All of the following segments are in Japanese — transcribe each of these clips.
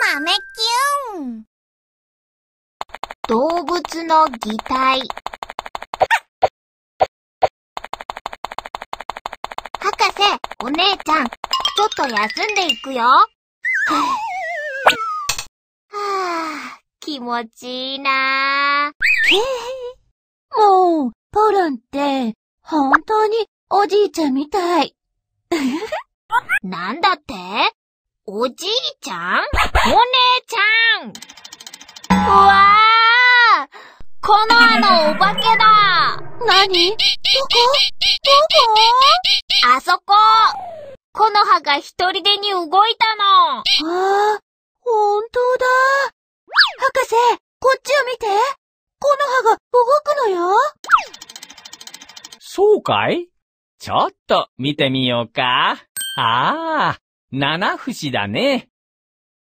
豆キュン動物の擬態博士、お姉ちゃん、ちょっと休んでいくよ。はあ、気持ちいいなへへ。もう、ポロンって、本当におじいちゃんみたい。なんだっておじいちゃんお姉ちゃんうわあこのあのお化けだ何どこどこあそここの葉が一人でに動いたのああ、ほんとだ博士、こっちを見てこの葉が動くのよそうかいちょっと見てみようか。ああ、七節だね。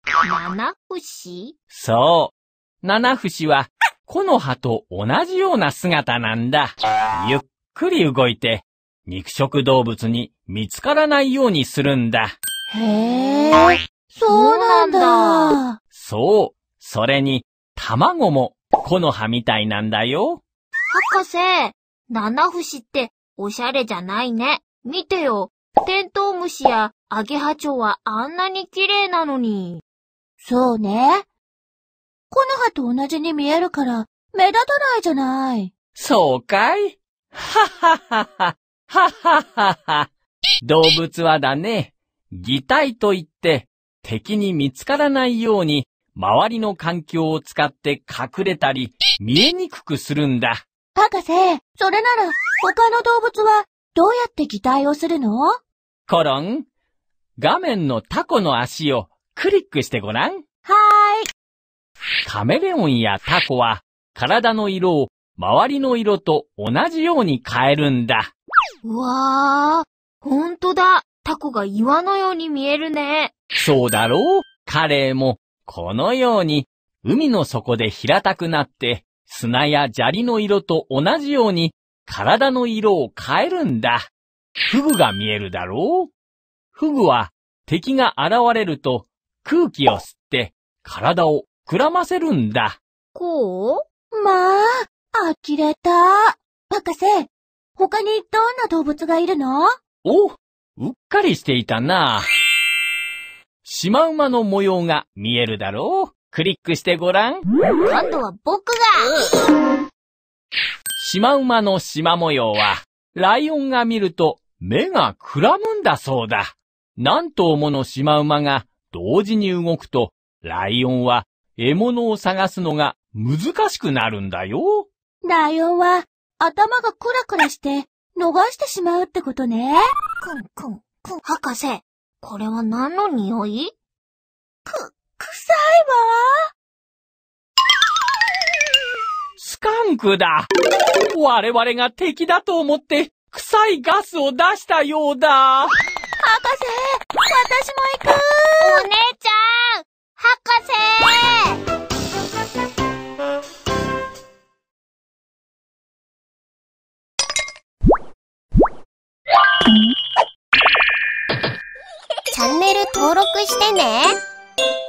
七節そう。七節は、木の葉と同じような姿なんだ。ゆっくり動いて、肉食動物に見つからないようにするんだ。へえ、そうなんだ。そう。それに、卵も木の葉みたいなんだよ。博士、七節っておしゃれじゃないね。見てよ、テントウムシやアゲハチョウはあんなに綺麗なのに。そうね。木の葉と同じに見えるから目立たないじゃない。そうかいはははは。はははは。動物はだね。擬態といって、敵に見つからないように、周りの環境を使って隠れたり、見えにくくするんだ。博士、それなら、他の動物は、どうやって擬態をするのコロン、画面のタコの足をクリックしてごらん。はーい。カメレオンやタコは体の色を周りの色と同じように変えるんだ。うわー、ほんとだ。タコが岩のように見えるね。そうだろうカレーもこのように海の底で平たくなって砂や砂利の色と同じように体の色を変えるんだ。フグが見えるだろうフグは敵が現れると空気を吸って体を膨らませるんだ。こうまあ、呆れた。博士、他にどんな動物がいるのお、うっかりしていたな。シマウマの模様が見えるだろうクリックしてごらん。今度は僕がシマウマのシマ模様は、ライオンが見ると目がくらむんだそうだ。何頭ものシマウマが同時に動くと、ライオンは獲物を探すのが難しくなるんだよ。ライオンは頭がクラクラして逃してしまうってことね。くんくんくん。博士、これは何の匂いく、臭いわスカンクだ我々が敵だと思って臭いガスを出したようだ。博士、私も行くお姉ちゃん博士チャンネル登録してね。